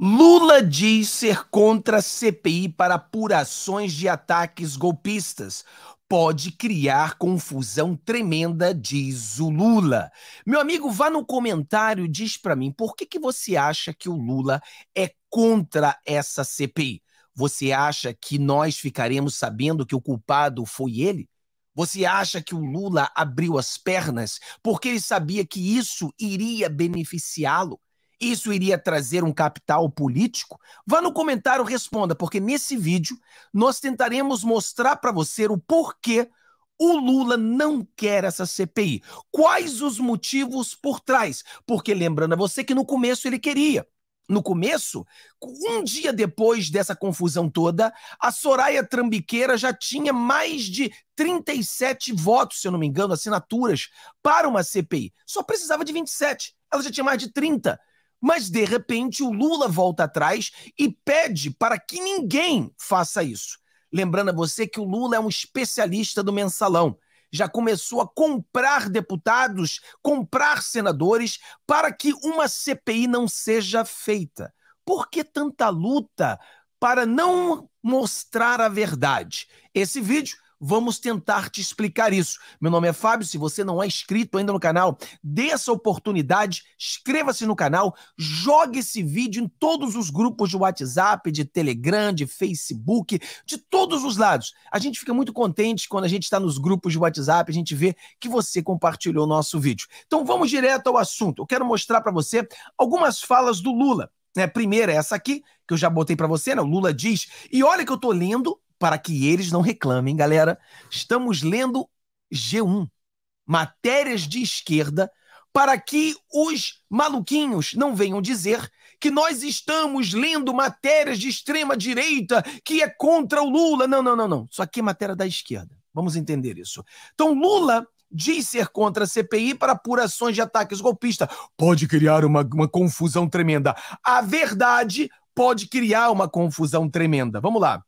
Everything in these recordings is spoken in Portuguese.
Lula diz ser contra CPI para apurações de ataques golpistas. Pode criar confusão tremenda, diz o Lula. Meu amigo, vá no comentário e diz para mim por que, que você acha que o Lula é contra essa CPI. Você acha que nós ficaremos sabendo que o culpado foi ele? Você acha que o Lula abriu as pernas porque ele sabia que isso iria beneficiá-lo? Isso iria trazer um capital político? Vá no comentário responda, porque nesse vídeo nós tentaremos mostrar para você o porquê o Lula não quer essa CPI. Quais os motivos por trás? Porque lembrando a você que no começo ele queria. No começo, um dia depois dessa confusão toda, a Soraya Trambiqueira já tinha mais de 37 votos, se eu não me engano, assinaturas para uma CPI. Só precisava de 27. Ela já tinha mais de 30. Mas, de repente, o Lula volta atrás e pede para que ninguém faça isso. Lembrando a você que o Lula é um especialista do mensalão. Já começou a comprar deputados, comprar senadores, para que uma CPI não seja feita. Por que tanta luta para não mostrar a verdade? Esse vídeo Vamos tentar te explicar isso. Meu nome é Fábio. Se você não é inscrito ainda no canal, dê essa oportunidade, inscreva-se no canal, jogue esse vídeo em todos os grupos de WhatsApp, de Telegram, de Facebook, de todos os lados. A gente fica muito contente quando a gente está nos grupos de WhatsApp, a gente vê que você compartilhou o nosso vídeo. Então vamos direto ao assunto. Eu quero mostrar para você algumas falas do Lula. Né? Primeira é essa aqui, que eu já botei para você, né? O Lula diz, e olha que eu estou lendo para que eles não reclamem, galera. Estamos lendo G1, matérias de esquerda, para que os maluquinhos não venham dizer que nós estamos lendo matérias de extrema direita que é contra o Lula. Não, não, não, não. Isso aqui é matéria da esquerda. Vamos entender isso. Então, Lula diz ser contra a CPI para apurações de ataques golpistas. Pode criar uma, uma confusão tremenda. A verdade pode criar uma confusão tremenda. Vamos lá.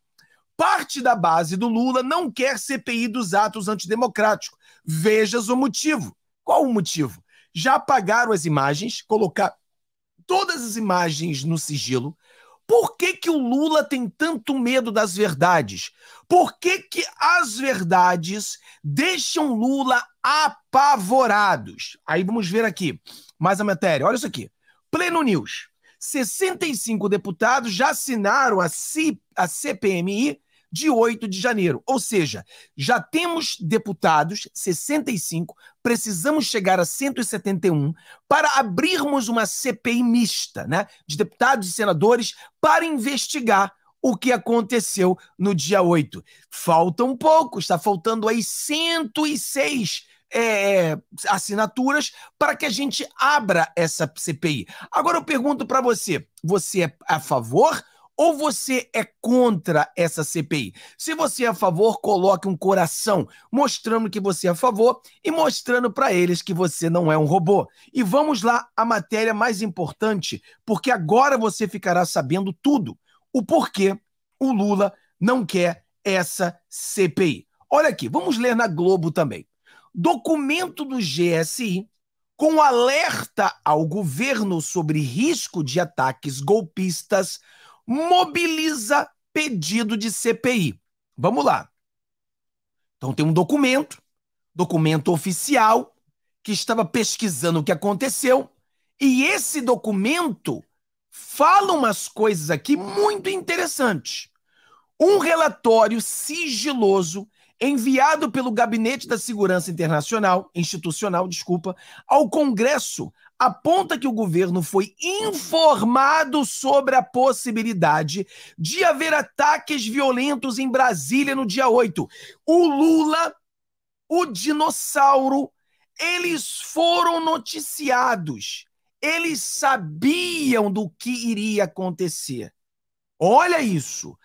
Parte da base do Lula não quer CPI dos atos antidemocráticos. Vejas o motivo. Qual o motivo? Já apagaram as imagens, colocar todas as imagens no sigilo. Por que, que o Lula tem tanto medo das verdades? Por que, que as verdades deixam Lula apavorados? Aí vamos ver aqui mais a matéria. Olha isso aqui. Pleno News. 65 deputados já assinaram a, CPMI de 8 de janeiro. Ou seja, já temos deputados, 65, precisamos chegar a 171 para abrirmos uma CPI mista, né, de deputados e senadores para investigar o que aconteceu no dia 8. Faltam poucos, está faltando aí 106 é, é, assinaturas para que a gente abra essa CPI. Agora eu pergunto para você: você é a favor ou você é contra essa CPI? Se você é a favor, coloque um coração, mostrando que você é a favor e mostrando para eles que você não é um robô. E vamos lá à matéria mais importante, porque agora você ficará sabendo tudo. O porquê o Lula não quer essa CPI. Olha aqui, vamos ler na Globo também. Documento do GSI com alerta ao governo sobre risco de ataques golpistas mobiliza pedido de CPI. Vamos lá. Então tem um documento, documento oficial, que estava pesquisando o que aconteceu, e esse documento fala umas coisas aqui muito interessantes um relatório sigiloso enviado pelo Gabinete da Segurança Internacional, institucional, desculpa, ao Congresso, aponta que o governo foi informado sobre a possibilidade de haver ataques violentos em Brasília no dia 8. O Lula, o dinossauro, eles foram noticiados. Eles sabiam do que iria acontecer. Olha isso.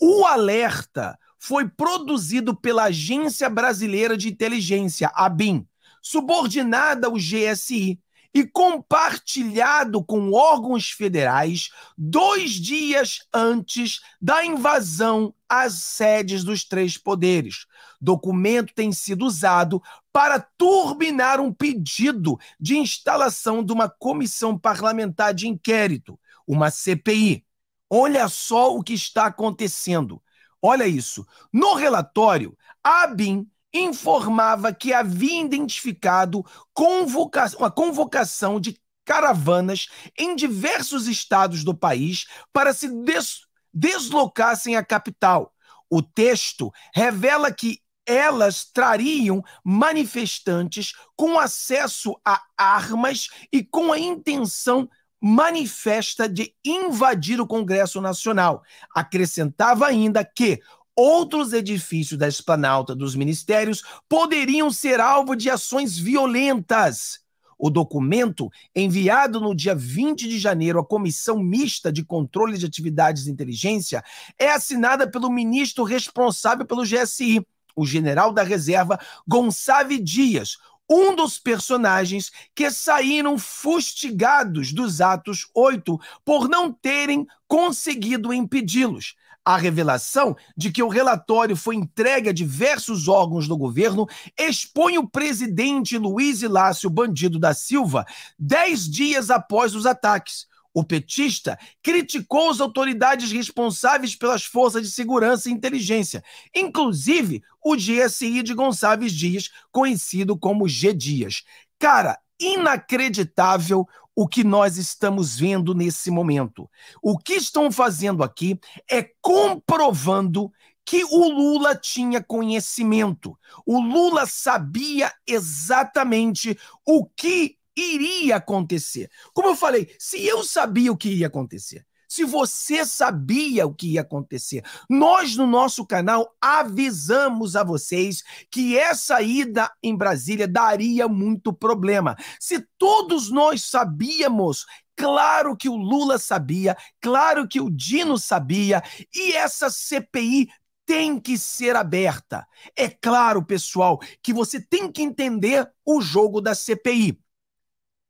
O alerta foi produzido pela Agência Brasileira de Inteligência, a BIM, subordinada ao GSI, e compartilhado com órgãos federais dois dias antes da invasão às sedes dos três poderes. Documento tem sido usado para turbinar um pedido de instalação de uma comissão parlamentar de inquérito, uma CPI Olha só o que está acontecendo. Olha isso. No relatório, a ABIN informava que havia identificado convoca uma convocação de caravanas em diversos estados do país para se des deslocassem à capital. O texto revela que elas trariam manifestantes com acesso a armas e com a intenção manifesta de invadir o Congresso Nacional. Acrescentava ainda que outros edifícios da esplanalta dos ministérios poderiam ser alvo de ações violentas. O documento, enviado no dia 20 de janeiro à Comissão Mista de Controle de Atividades de Inteligência, é assinada pelo ministro responsável pelo GSI, o general da reserva Gonçalves Dias, um dos personagens que saíram fustigados dos Atos 8 por não terem conseguido impedi-los. A revelação de que o relatório foi entregue a diversos órgãos do governo expõe o presidente Luiz Ilácio Bandido da Silva dez dias após os ataques o petista criticou as autoridades responsáveis pelas forças de segurança e inteligência, inclusive o GSI de Gonçalves Dias, conhecido como G. Dias. Cara, inacreditável o que nós estamos vendo nesse momento. O que estão fazendo aqui é comprovando que o Lula tinha conhecimento. O Lula sabia exatamente o que iria acontecer. Como eu falei, se eu sabia o que ia acontecer, se você sabia o que ia acontecer, nós no nosso canal avisamos a vocês que essa ida em Brasília daria muito problema. Se todos nós sabíamos Claro que o Lula sabia, claro que o Dino sabia, e essa CPI tem que ser aberta. É claro, pessoal, que você tem que entender o jogo da CPI.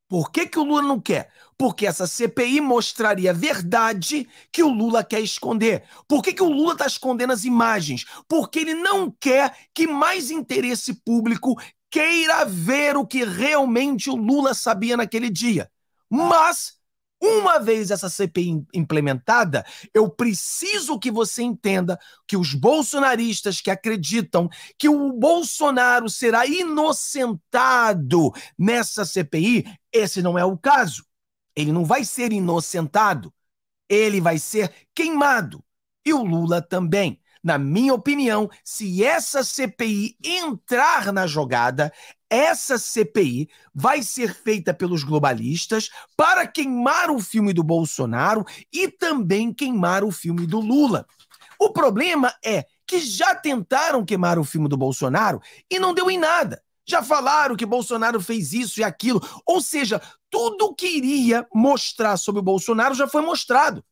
Por que, que o Lula não quer? Porque essa CPI mostraria a verdade que o Lula quer esconder. Por que, que o Lula está escondendo as imagens? Porque ele não quer que mais interesse público queira ver o que realmente o Lula sabia naquele dia. Mas uma vez essa CPI implementada, eu preciso que você entenda que os bolsonaristas que acreditam que o Bolsonaro será inocentado nessa CPI, esse não é o caso. Ele não vai ser inocentado, ele vai ser queimado. E o Lula também na minha opinião, se essa CPI entrar na jogada, essa CPI vai ser feita pelos globalistas para queimar o filme do Bolsonaro e também queimar o filme do Lula. O problema é que já tentaram queimar o filme do Bolsonaro e não deu em nada. Já falaram que Bolsonaro fez isso e aquilo. Ou seja, tudo que iria mostrar sobre o Bolsonaro já foi mostrado.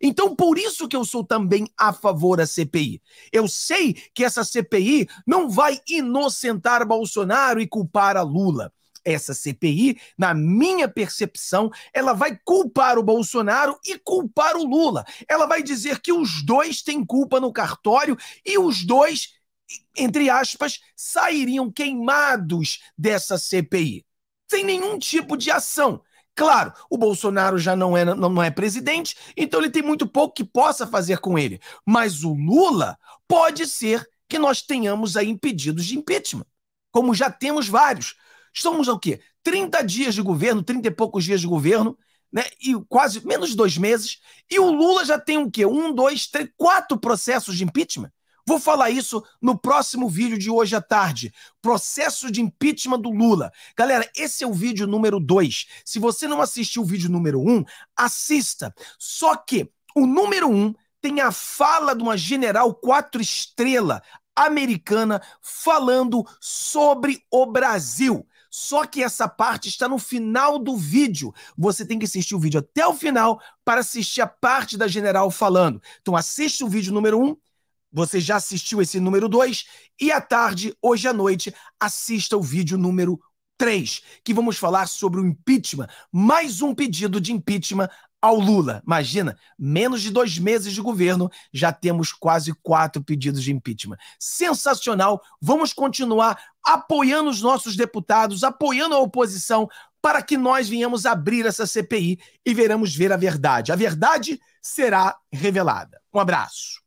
Então, por isso que eu sou também a favor da CPI. Eu sei que essa CPI não vai inocentar Bolsonaro e culpar a Lula. Essa CPI, na minha percepção, ela vai culpar o Bolsonaro e culpar o Lula. Ela vai dizer que os dois têm culpa no cartório e os dois, entre aspas, sairiam queimados dessa CPI. Sem nenhum tipo de ação. Claro, o Bolsonaro já não é, não é presidente, então ele tem muito pouco que possa fazer com ele. Mas o Lula pode ser que nós tenhamos aí impedidos de impeachment, como já temos vários. Estamos o quê? 30 dias de governo, 30 e poucos dias de governo, né? E quase menos de dois meses. E o Lula já tem o quê? Um, dois, três, quatro processos de impeachment. Vou falar isso no próximo vídeo de hoje à tarde. Processo de impeachment do Lula. Galera, esse é o vídeo número 2. Se você não assistiu o vídeo número 1, um, assista. Só que o número 1 um tem a fala de uma general quatro estrela americana falando sobre o Brasil. Só que essa parte está no final do vídeo. Você tem que assistir o vídeo até o final para assistir a parte da general falando. Então assiste o vídeo número 1 um você já assistiu esse número 2 e à tarde, hoje à noite, assista o vídeo número 3, que vamos falar sobre o impeachment, mais um pedido de impeachment ao Lula. Imagina, menos de dois meses de governo, já temos quase quatro pedidos de impeachment. Sensacional! Vamos continuar apoiando os nossos deputados, apoiando a oposição, para que nós venhamos abrir essa CPI e veremos ver a verdade. A verdade será revelada. Um abraço.